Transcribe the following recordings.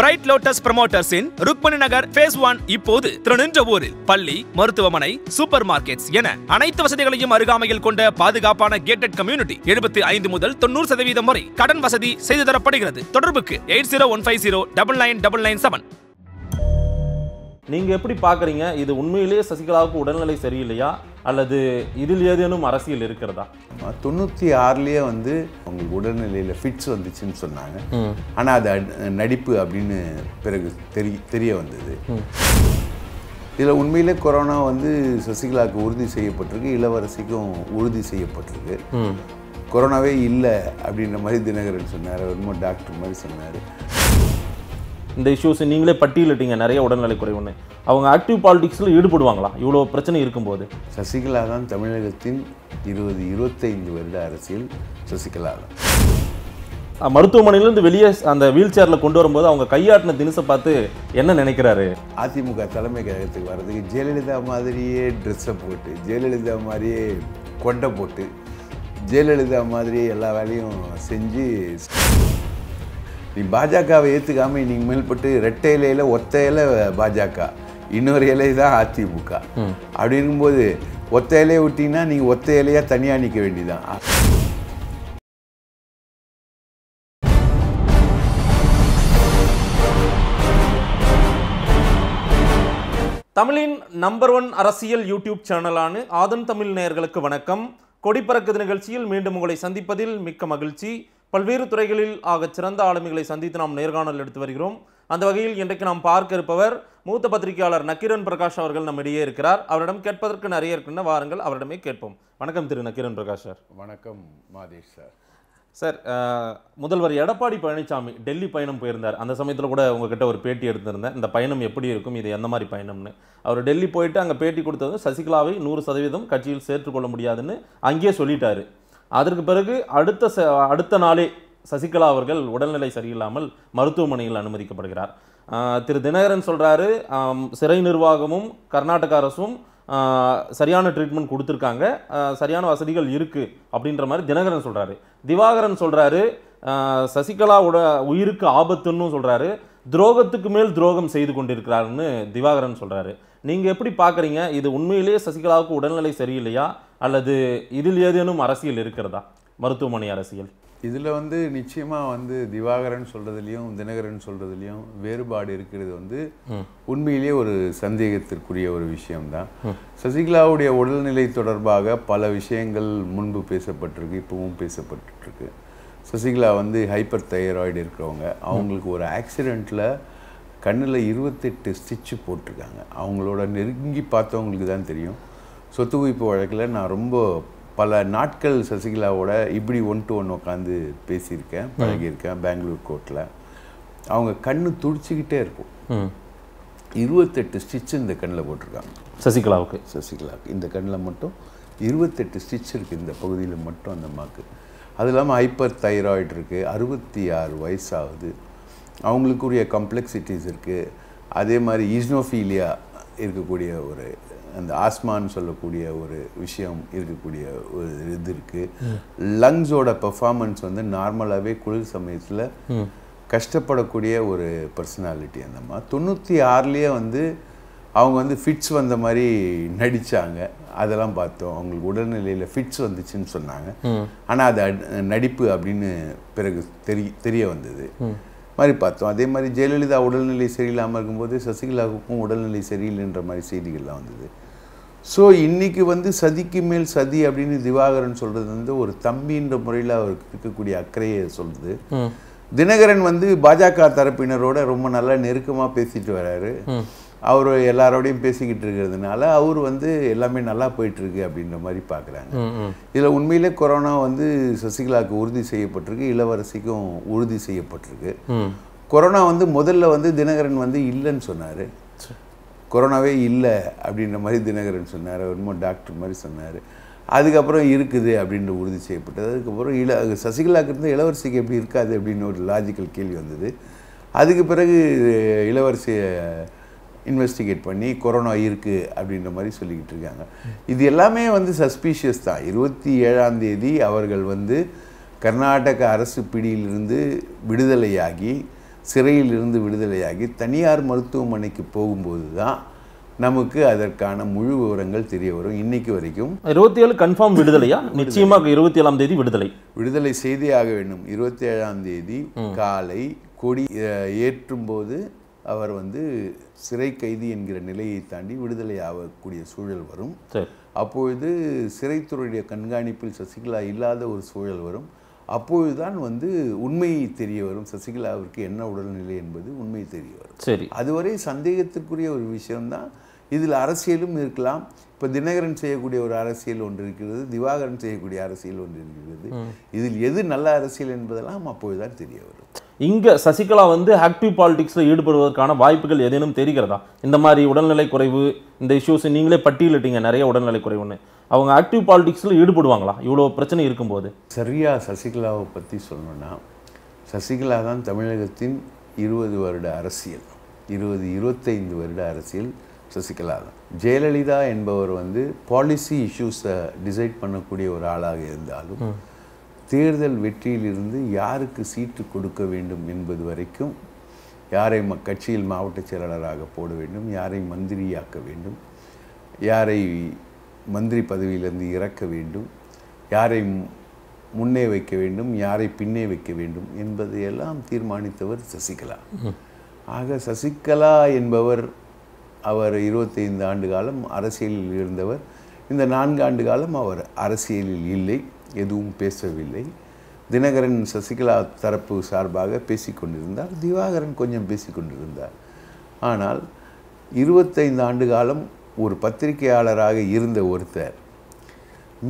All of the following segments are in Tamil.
பிரைட் லோட்டஸ் ப்ரமோட்டர்ஸின் ருக்மணி நகர் பேஸ் ஒன் இப்போது திருநின்றவூரில் பள்ளி மருத்துவமனை சூப்பர் மார்க்கெட்ஸ் என அனைத்து வசதிகளையும் அருகாமையில் கொண்ட பாதுகாப்பான கேட்டட் கம்யூனிட்டி எழுபத்தி ஐந்து முதல் தொண்ணூறு சதவீதம் வரை கடன் வசதி செய்து தரப்படுகிறது தொடர்புக்கு eight zero one five zero double nine double nine seven நீங்கள் எப்படி பார்க்குறீங்க இது உண்மையிலேயே சசிகலாவுக்கு உடல்நிலை சரியில்லையா அல்லது இதில் ஏதேனும் அரசியல் இருக்கிறதா தொண்ணூற்றி ஆறுலயே வந்து அவங்களுக்கு உடல்நிலையில் ஃபிட்ஸ் வந்துச்சுன்னு சொன்னாங்க ஆனால் அது நடிப்பு அப்படின்னு பிறகு தெரிய தெரிய வந்தது இதில் உண்மையிலே கொரோனா வந்து சசிகலாவுக்கு உறுதி செய்யப்பட்டிருக்கு இளவரசிக்கும் உறுதி செய்யப்பட்டிருக்கு கொரோனாவே இல்லை அப்படின்ற மாதிரி தினகரன் சொன்னார் ரொம்ப டாக்டர் மாதிரி சொன்னார் இந்த இஷ்யூஸை நீங்களே பட்டியலிட்டீங்க நிறைய உடல்நிலை குறைவுன்னு அவங்க ஆக்டிவ் பாலிடிக்ஸில் ஈடுபடுவாங்களா இவ்வளோ பிரச்சனை இருக்கும்போது சசிகலா தான் தமிழகத்தின் இருபது இருபத்தைந்து வருட அரசியல் சசிகலா தான் மருத்துவமனையிலேருந்து வெளியே அந்த வீல் சேரில் கொண்டு வரும்போது அவங்க கையாட்டின தினசை பார்த்து என்ன நினைக்கிறாரு அதிமுக தலைமை கழகத்துக்கு வர்றதுக்கு ஜெயலலிதா மாதிரியே ட்ரெஸ்ஸை போட்டு ஜெயலலிதா மாதிரியே கொண்டை போட்டு ஜெயலலிதா மாதிரியே எல்லா வேலையும் செஞ்சு நீ பாஜகவை ஏற்றுக்காமல் நீங்கள் மேல்பட்டு ரெட்டை ஒத்தை இலை பாஜக இன்னொரு இலை தான் அதிமுக அப்படி இருக்கும்போது ஒத்த இலையை விட்டிங்கன்னா நீங்கள் ஒத்த இலையாக தனியாக நிற்க வேண்டியதான் தமிழின் நம்பர் ஒன் அரசியல் யூடியூப் சேனலான ஆதன் தமிழ் நேயர்களுக்கு வணக்கம் கொடிப்பறக்குது நிகழ்ச்சியில் மீண்டும் உங்களை சந்திப்பதில் மிக்க மகிழ்ச்சி பல்வேறு துறைகளில் ஆக சிறந்த ஆளுமைகளை சந்தித்து நாம் நேர்காணல் எடுத்து வருகிறோம் அந்த வகையில் இன்றைக்கு நாம் பார்க்க இருப்பவர் மூத்த பத்திரிகையாளர் நக்கிரன் பிரகாஷ் அவர்கள் நம்மிடையே இருக்கிறார் அவரிடம் கேட்பதற்கு நிறைய இருக்குன்னு வாருங்கள் அவரிடமே கேட்போம் வணக்கம் திரு நக்கிரன் பிரகாஷ் சார் வணக்கம் மாதேஷ் சார் சார் முதல்வர் எடப்பாடி பழனிசாமி டெல்லி பயணம் போயிருந்தார் அந்த சமயத்தில் கூட உங்ககிட்ட ஒரு பேட்டி எடுத்திருந்தேன் இந்த பயணம் எப்படி இருக்கும் இது எந்த மாதிரி பயணம்னு அவர் டெல்லி போயிட்டு அங்கே பேட்டி கொடுத்தது சசிகலாவை நூறு சதவீதம் கட்சியில் சேர்த்துக்கொள்ள முடியாதுன்னு அங்கேயே சொல்லிட்டாரு அதற்கு பிறகு அடுத்த ச அடுத்த நாளே சசிகலா அவர்கள் உடல்நிலை சரியில்லாமல் மருத்துவமனையில் அனுமதிக்கப்படுகிறார் திரு தினகரன் சொல்கிறாரு சிறை நிர்வாகமும் கர்நாடக அரசும் சரியான ட்ரீட்மெண்ட் கொடுத்துருக்காங்க சரியான வசதிகள் இருக்குது அப்படின்ற மாதிரி தினகரன் சொல்கிறாரு திவாகரன் சொல்கிறாரு சசிகலாவோட உயிருக்கு ஆபத்துன்னு சொல்கிறாரு துரோகத்துக்கு மேல் துரோகம் செய்து கொண்டிருக்கிறாருன்னு திவாகரன் சொல்கிறாரு நீங்கள் எப்படி பார்க்குறீங்க இது உண்மையிலேயே சசிகலாவுக்கு உடல்நிலை சரியில்லையா அல்லது இதில் ஏதேனும் அரசியல் இருக்கிறதா மருத்துவமனை அரசியல் இதில் வந்து நிச்சயமாக வந்து திவாகரன் சொல்கிறதுலேயும் தினகரன் சொல்கிறதுலேயும் வேறுபாடு இருக்கிறது வந்து உண்மையிலேயே ஒரு சந்தேகத்திற்குரிய ஒரு விஷயம்தான் சசிகலாவுடைய உடல்நிலை தொடர்பாக பல விஷயங்கள் முன்பு பேசப்பட்டிருக்கு இப்போவும் பேசப்பட்டுருக்கு சசிகலா வந்து ஹைப்பர் தைராய்டு இருக்கிறவங்க அவங்களுக்கு ஒரு ஆக்சிடெண்ட்டில் கண்ணில் இருபத்தெட்டு ஸ்டிச்சு போட்டிருக்காங்க அவங்களோட நெருங்கி பார்த்தவங்களுக்கு தான் தெரியும் சொத்து குவிப்பு வழக்கில் நான் ரொம்ப பல நாட்கள் சசிகலாவோட இப்படி ஒன் டு ஒன் உட்காந்து பேசியிருக்கேன் பழகியிருக்கேன் பெங்களூர் கோர்ட்டில் அவங்க கண்ணு துடிச்சிக்கிட்டே இருக்கும் இருபத்தெட்டு ஸ்டிச்சு இந்த கண்ணில் போட்டிருக்காங்க சசிகலாவுக்கு சசிகலாவுக்கு இந்த கண்ணில் மட்டும் இருபத்தெட்டு ஸ்டிச் இருக்குது இந்த பகுதியில் மட்டும் அந்த அம்மாவுக்கு அது இல்லாமல் ஹைப்பர் தைராய்டு இருக்குது அறுபத்தி ஆறு வயசாகுது அவங்களுக்குரிய கம்ப்ளெக்சிட்டிஸ் இருக்குது அதே மாதிரி ஈஸ்னோஃபீலியா இருக்கக்கூடிய ஒரு அந்த ஆஸ்மான்னு சொல்லக்கூடிய ஒரு விஷயம் இருக்கக்கூடிய ஒரு இது இருக்குது லங்ஸோட பெர்ஃபார்மன்ஸ் வந்து நார்மலாகவே குளிர் சமயத்தில் கஷ்டப்படக்கூடிய ஒரு பர்சனாலிட்டி மாதிரி தொண்ணூற்றி ஆறுலேயே வந்து அவங்க வந்து ஃபிட்ஸ் வந்த மாதிரி நடித்தாங்க அதெல்லாம் பார்த்தோம் அவங்களுக்கு உடல்நிலையில் ஃபிட்ஸ் வந்துச்சுன்னு சொன்னாங்க ஆனால் அது நடிப்பு அப்படின்னு பிறகு தெரிய தெரிய வந்தது மாதிரி பார்த்தோம் அதே மாதிரி ஜெயலலிதா உடல்நிலை சரியில்லாமல் இருக்கும்போது சசிகலாவுக்கும் உடல்நிலை சரியில்லைன்ற மாதிரி செய்திகள்லாம் வந்தது ஸோ இன்றைக்கி வந்து சதிக்கு மேல் சதி அப்படின்னு திவாகரன் சொல்கிறது வந்து ஒரு தம்பின்ற முறையில் அவருக்கு இருக்கக்கூடிய அக்கறையை சொல்கிறது தினகரன் வந்து பாஜக தரப்பினரோட ரொம்ப நல்லா நெருக்கமாக பேசிட்டு வர்றாரு அவர் எல்லாரோடையும் பேசிக்கிட்டு இருக்கிறதுனால அவர் வந்து எல்லாமே நல்லா போயிட்டுருக்கு அப்படின்ற மாதிரி பார்க்குறாங்க இதில் உண்மையிலே கொரோனா வந்து சசிகலாவுக்கு உறுதி செய்யப்பட்டிருக்கு இளவரசிக்கும் உறுதி செய்யப்பட்டிருக்கு கொரோனா வந்து முதல்ல வந்து தினகரன் வந்து இல்லைன்னு சொன்னார் கொரோனாவே இல்லை அப்படின்ற மாதிரி தினகரன் சொன்னார் என்னமோ டாக்டர் மாதிரி சொன்னார் அதுக்கப்புறம் இருக்குது அப்படின்ற உறுதி செய்யப்பட்டது அதுக்கப்புறம் இள சசிகலாவுக்கு இருந்து இளவரசிக்கு எப்படி இருக்காது அப்படின்னு ஒரு லாஜிக்கல் கேள்வி வந்தது அதுக்கு பிறகு இளவரசியை இன்வெஸ்டிகேட் பண்ணி கொரோனா இருக்குது அப்படின்ற மாதிரி சொல்லிக்கிட்டு இருக்காங்க இது எல்லாமே வந்து சஸ்பீஷியஸ் தான் இருபத்தி ஏழாம் தேதி அவர்கள் வந்து கர்நாடக அரசு பிடியிலிருந்து விடுதலையாகி சிறையிலிருந்து விடுதலையாகி தனியார் மருத்துவமனைக்கு போகும்போது தான் நமக்கு அதற்கான முழு விவரங்கள் தெரிய வரும் இன்னைக்கு வரைக்கும் இருபத்தி ஏழு கன்ஃபார்ம் விடுதலையா நிச்சயமாக இருபத்தி ஏழாம் தேதி விடுதலை விடுதலை செய்தே ஆக வேண்டும் இருபத்தி ஏழாம் தேதி காலை கொடி ஏற்றும் போது அவர் வந்து சிறை கைதி என்கிற நிலையை தாண்டி விடுதலை ஆகக்கூடிய சூழல் வரும் அப்பொழுது சிறைத்துறையுடைய கண்காணிப்பில் சசிகலா இல்லாத ஒரு சூழல் வரும் அப்பொழுதுதான் வந்து உண்மை தெரிய வரும் சசிகலாவிற்கு என்ன உடல்நிலை என்பது உண்மை தெரிய வரும் சரி அதுவரை சந்தேகத்திற்குரிய ஒரு விஷயம்தான் இதில் அரசியலும் இருக்கலாம் இப்போ தினகரன் செய்யக்கூடிய ஒரு அரசியல் ஒன்று இருக்கிறது திவாகரன் செய்யக்கூடிய அரசியல் ஒன்று இருக்கிறது இதில் எது நல்ல அரசியல் என்பதெல்லாம் அப்பொழுதுதான் தெரிய வரும் இங்கே சசிகலா வந்து ஆக்டிவ் பாலிடிக்ஸில் ஈடுபடுவதற்கான வாய்ப்புகள் ஏதேனும் தெரிகிறதா இந்த மாதிரி உடல்நிலை குறைவு இந்த இஷ்யூஸ் நீங்களே பட்டியலிட்டீங்க நிறைய உடல்நிலை குறைவுன்னு அவங்க ஆக்டிவ் பாலிடிக்ஸில் ஈடுபடுவாங்களா இவ்வளோ பிரச்சனை இருக்கும்போது சரியாக சசிகலாவை பற்றி சொல்லணும்னா சசிகலா தான் தமிழகத்தின் இருபது வருட அரசியல் இருபது இருபத்தைந்து வருட அரசியல் சசிகலா தான் ஜெயலலிதா என்பவர் வந்து பாலிசி இஷ்யூஸை டிசைட் பண்ணக்கூடிய ஒரு ஆளாக இருந்தாலும் தேர்தல் வெற்றியிலிருந்து யாருக்கு சீட்டு கொடுக்க வேண்டும் என்பது வரைக்கும் யாரை ம கட்சியில் மாவட்ட செயலாளராக போட வேண்டும் யாரை மந்திரியாக்க வேண்டும் யாரை மந்திரி பதவியிலிருந்து இறக்க வேண்டும் யாரை முன்னே வைக்க வேண்டும் யாரை பின்னே வைக்க வேண்டும் என்பதையெல்லாம் தீர்மானித்தவர் சசிகலா ஆக சசிகலா என்பவர் அவர் இருபத்தைந்து ஆண்டு காலம் அரசியலில் இருந்தவர் இந்த நான்கு ஆண்டு காலம் அவர் அரசியலில் இல்லை எதுவும் பேசவில்லை தினகரன் சசிகலா தரப்பு சார்பாக பேசிக்கொண்டிருந்தார் திவாகரன் கொஞ்சம் பேசிக்கொண்டிருந்தார் ஆனால் இருபத்தைந்து ஆண்டு காலம் ஒரு பத்திரிகையாளராக இருந்த ஒருத்தர்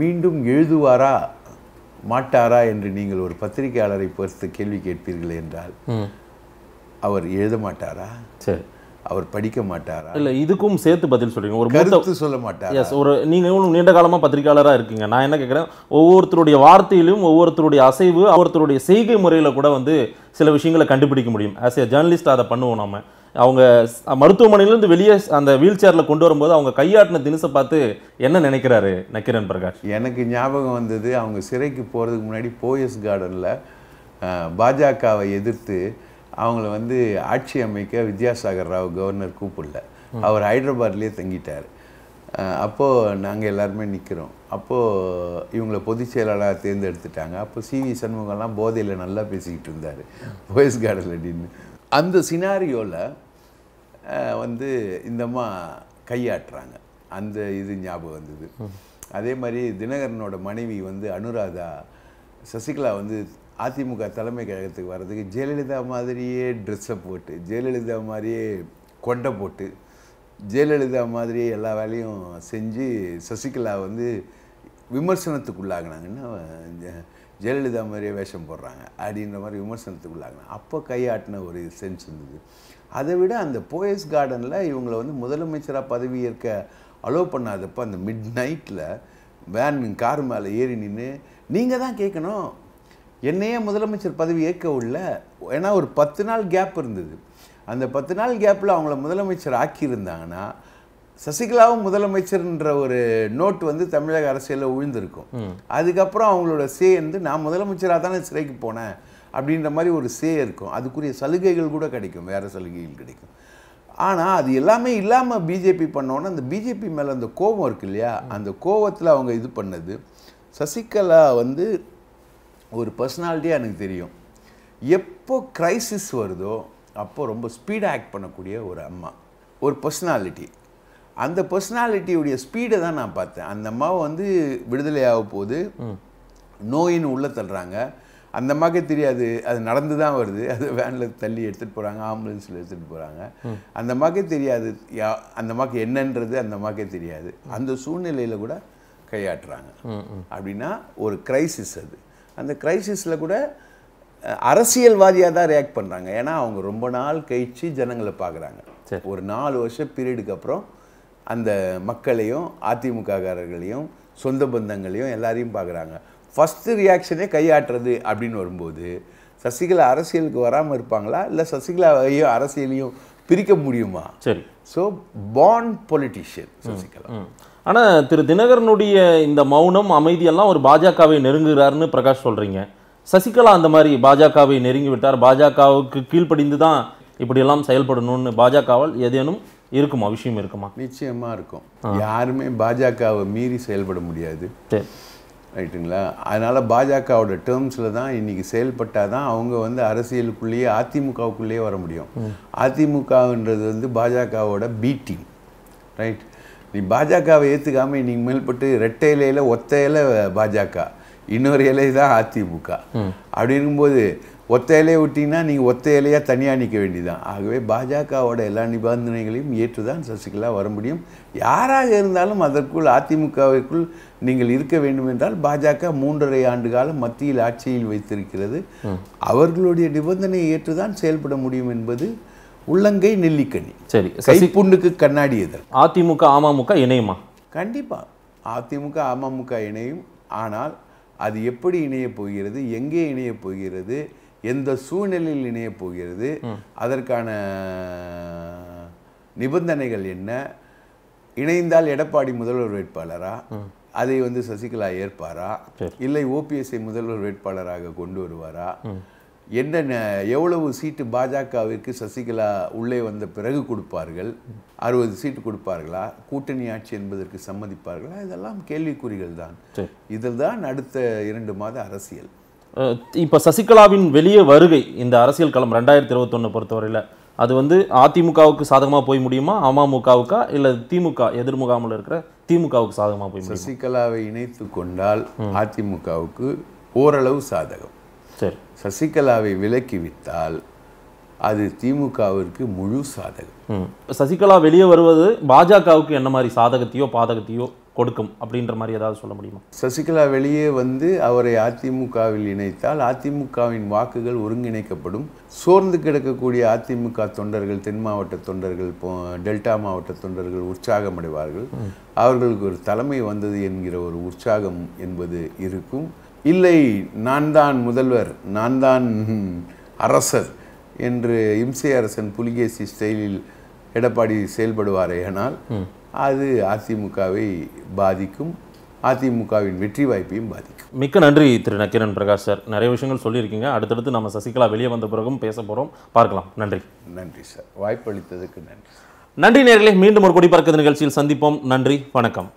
மீண்டும் எழுதுவாரா மாட்டாரா என்று நீங்கள் ஒரு பத்திரிகையாளரை பொறுத்து கேள்வி கேட்பீர்கள் என்றால் அவர் எழுத மாட்டாரா சரி அவர் படிக்க மாட்டார் இல்ல இதுக்கும் சேர்த்து பதில் சொல்றீங்க ஒரு கருத்து சொல்ல மாட்டார் எஸ் ஒரு நீங்க நீண்ட காலமாக பத்திரிகையாளராக இருக்கீங்க நான் என்ன கேட்குறேன் ஒவ்வொருத்தருடைய வார்த்தையிலும் ஒவ்வொருத்தருடைய அசைவு ஒவ்வொருத்தருடைய செய்கை முறையில் கூட வந்து சில விஷயங்களை கண்டுபிடிக்க முடியும் ஆஸ் ஏ ஜேர்னலிஸ்ட் அதை பண்ணுவோம் நம்ம அவங்க மருத்துவமனையிலேருந்து வெளியே அந்த வீல் சேரில் கொண்டு வரும்போது அவங்க கையாட்டின தினசை பார்த்து என்ன நினைக்கிறாரு நக்கிரன் பிரகாஷ் எனக்கு ஞாபகம் வந்தது அவங்க சிறைக்கு போகிறதுக்கு முன்னாடி போயஸ் கார்டனில் பாஜகவை எதிர்த்து அவங்கள வந்து ஆட்சி அமைக்க வித்யாசாகர் ராவ் கவர்னர் கூப்பிடல அவர் ஹைதராபாத்லேயே தங்கிட்டார் அப்போது நாங்கள் எல்லாருமே நிற்கிறோம் அப்போது இவங்கள பொதுச் செயலாளராக தேர்ந்தெடுத்துட்டாங்க அப்போ சிவி சண்முகம்லாம் போதையில் நல்லா பேசிக்கிட்டு இருந்தார் போயஸ் கார்டில் அப்படின்னு அந்த சினாரியோவில் வந்து இந்தம்மா கையாட்டுறாங்க அந்த இது ஞாபகம் வந்தது அதே மாதிரி தினகரனோட மனைவி வந்து அனுராதா சசிகலா வந்து அதிமுக தலைமை கழகத்துக்கு வர்றதுக்கு ஜெயலலிதா மாதிரியே ட்ரெஸ்ஸை போட்டு ஜெயலலிதா மாதிரியே கொண்டை போட்டு ஜெயலலிதா மாதிரியே எல்லா வேலையும் செஞ்சு சசிகலா வந்து விமர்சனத்துக்குள்ளாகினாங்கன்னா ஜெயலலிதா மாதிரியே வேஷம் போடுறாங்க அப்படின்ற மாதிரி விமர்சனத்துக்குள்ளாகினா அப்போ கையாட்டின ஒரு சென்ஸ் இருந்தது அதை விட அந்த போயஸ் கார்டனில் இவங்களை வந்து முதலமைச்சராக பதவி ஏற்க அலோவ் பண்ணாதப்போ அந்த மிட் நைட்டில் வேன் கார் மேலே ஏறி நின்று நீங்கள் தான் கேட்கணும் என்னையே முதலமைச்சர் பதவி ஏற்க உள்ள ஏன்னா ஒரு பத்து நாள் கேப் இருந்தது அந்த பத்து நாள் கேப்பில் அவங்கள முதலமைச்சர் ஆக்கியிருந்தாங்கன்னா சசிகலாவும் முதலமைச்சர்ன்ற ஒரு நோட் வந்து தமிழக அரசியலில் உழுந்திருக்கும் அதுக்கப்புறம் அவங்களோட சே வந்து நான் முதலமைச்சராக தானே சிறைக்கு போனேன் அப்படின்ற மாதிரி ஒரு சே இருக்கும் அதுக்குரிய சலுகைகள் கூட கிடைக்கும் வேறு சலுகைகள் கிடைக்கும் ஆனால் அது எல்லாமே இல்லாமல் பிஜேபி பண்ணோன்னா அந்த பிஜேபி மேலே அந்த கோபம் இருக்கு இல்லையா அந்த கோபத்தில் அவங்க இது பண்ணது சசிகலா வந்து ஒரு பர்சனாலிட்டியாக எனக்கு தெரியும் எப்போ க்ரைசிஸ் வருதோ அப்போது ரொம்ப ஸ்பீடாக ஆக்ட் பண்ணக்கூடிய ஒரு அம்மா ஒரு பர்சனாலிட்டி அந்த பர்சனாலிட்டியுடைய ஸ்பீடை தான் நான் பார்த்தேன் அந்த அம்மாவை வந்து விடுதலை ஆக போது நோயின்னு உள்ளே தள்ளுறாங்க அந்த அம்மாவுக்கே தெரியாது அது நடந்து தான் வருது அது வேனில் தள்ளி எடுத்துகிட்டு போகிறாங்க ஆம்புலன்ஸில் எடுத்துகிட்டு போகிறாங்க அந்த அம்மாக்கே தெரியாது யா அந்த அம்மாவுக்கு என்னன்றது அந்த அம்மாக்கே தெரியாது அந்த சூழ்நிலையில் கூட கையாட்டுறாங்க அப்படின்னா ஒரு க்ரைசிஸ் அது அந்த க்ரைசிஸில் கூட அரசியல்வாதியாக தான் ரியாக்ட் பண்ணுறாங்க ஏன்னா அவங்க ரொம்ப நாள் கழித்து ஜனங்களை பார்க்குறாங்க ஒரு நாலு வருஷம் பீரியடுக்கு அப்புறம் அந்த மக்களையும் அதிமுககாரர்களையும் சொந்த பந்தங்களையும் எல்லாரையும் பார்க்குறாங்க ஃபஸ்ட்டு ரியாக்ஷனே கையாட்டுறது அப்படின்னு வரும்போது சசிகலா அரசியலுக்கு வராமல் இருப்பாங்களா இல்லை சசிகலாவையும் அரசியலையும் பிரிக்க முடியுமா சரி ஸோ பாண்ட் பொலிட்டிஷியன் சசிகலா ஆனால் திரு தினகரனுடைய இந்த மௌனம் அமைதியெல்லாம் ஒரு பாஜகவை நெருங்குகிறாருன்னு பிரகாஷ் சொல்கிறீங்க சசிகலா அந்த மாதிரி பாஜகவை நெருங்கி விட்டார் பாஜகவுக்கு கீழ்ப்படிந்து தான் இப்படியெல்லாம் செயல்படணும்னு பாஜகவால் ஏதேனும் இருக்குமா விஷயம் இருக்குமா நிச்சயமாக இருக்கும் யாருமே பாஜகவை மீறி செயல்பட முடியாது ரைட்டுங்களா அதனால் பாஜகவோட டேர்ம்ஸில் தான் இன்றைக்கி செயல்பட்டால் தான் அவங்க வந்து அரசியலுக்குள்ளேயே அதிமுகவுக்குள்ளேயே வர முடியும் அதிமுகன்றது வந்து பாஜகவோட பீட்டிங் ரைட் நீ பாஜகவை ஏற்றுக்காமல் இன்னைக்கு மேல்பட்டு ரெட்டை இலையில் ஒத்த இலை பாஜக இன்னொரு இலை தான் அதிமுக அப்படிங்கும்போது ஒத்த இலையை விட்டிங்கன்னா நீங்கள் ஒத்த இலையாக தனியாக நிற்க வேண்டியதுதான் ஆகவே பாஜகவோட எல்லா நிபந்தனைகளையும் ஏற்று தான் சசிகலா வர முடியும் யாராக இருந்தாலும் அதற்குள் அதிமுகவிற்குள் நீங்கள் இருக்க வேண்டும் என்றால் பாஜக மூன்றரை ஆண்டு காலம் மத்தியில் ஆட்சியில் வைத்திருக்கிறது அவர்களுடைய நிபந்தனையை ஏற்றுதான் செயல்பட முடியும் என்பது உள்ளங்கை நெல்லிக்கண்ணி சரி கைப்புண்ணுக்கு கண்ணாடி எதிர் அதிமுக அமமுக இணையுமா கண்டிப்பாக அதிமுக அமமுக இணையும் ஆனால் அது எப்படி இணைய போகிறது எங்கே இணைய போகிறது எந்த சூழ்நிலையில் இணைய போகிறது அதற்கான நிபந்தனைகள் என்ன இணைந்தால் எடப்பாடி முதல்வர் வேட்பாளரா அதை வந்து சசிகலா ஏற்பாரா இல்லை ஓபிஎஸ்ஐ முதல்வர் வேட்பாளராக கொண்டு வருவாரா என்னென்ன எவ்வளவு சீட்டு பாஜகவிற்கு சசிகலா உள்ளே வந்த பிறகு கொடுப்பார்கள் அறுபது சீட்டு கொடுப்பார்களா கூட்டணி ஆட்சி என்பதற்கு சம்மதிப்பார்களா இதெல்லாம் கேள்விக்குறிகள் தான் இதில் தான் அடுத்த இரண்டு மாத அரசியல் இப்போ சசிகலாவின் வெளியே வருகை இந்த அரசியல் களம் ரெண்டாயிரத்தி இருபத்தொன்று பொறுத்தவரையில் அது வந்து அதிமுகவுக்கு சாதகமாக போய் முடியுமா அமமுகவுக்கா இல்லை திமுக எதிர்முகாமில் இருக்கிற திமுகவுக்கு சாதகமாக போய் சசிகலாவை இணைத்து கொண்டால் அதிமுகவுக்கு ஓரளவு சாதகம் சரி சசிகலாவை விலக்கிவிட்டால் அது திமுகவிற்கு முழு சாதகம் சசிகலா வெளியே வருவது பாஜகவுக்கு என்ன மாதிரி சாதகத்தையோ பாதகத்தையோ கொடுக்கும் அப்படின்ற மாதிரி ஏதாவது சொல்ல முடியுமா சசிகலா வெளியே வந்து அவரை அதிமுகவில் இணைத்தால் அதிமுகவின் வாக்குகள் ஒருங்கிணைக்கப்படும் சோர்ந்து கிடக்கக்கூடிய அதிமுக தொண்டர்கள் தென் மாவட்ட தொண்டர்கள் டெல்டா மாவட்ட தொண்டர்கள் உற்சாகமடைவார்கள் அவர்களுக்கு ஒரு தலைமை வந்தது என்கிற ஒரு உற்சாகம் என்பது இருக்கும் இல்லை நான் தான் முதல்வர் நான் தான் அரசர் என்று இம்சை அரசன் புலிகேசி ஸ்டைலில் எடப்பாடி ஆனால் அது அதிமுகவை பாதிக்கும் அதிமுகவின் வெற்றி வாய்ப்பையும் பாதிக்கும் மிக்க நன்றி திரு நக்கிரன் பிரகாஷ் சார் நிறைய விஷயங்கள் சொல்லியிருக்கீங்க அடுத்தடுத்து நம்ம சசிகலா வெளியே வந்த பிறகும் பேச போகிறோம் பார்க்கலாம் நன்றி நன்றி சார் வாய்ப்பு அளித்ததுக்கு நன்றி நன்றி நேர்களை மீண்டும் ஒரு குடிபார்க்கிறது நிகழ்ச்சியில் சந்திப்போம் நன்றி வணக்கம்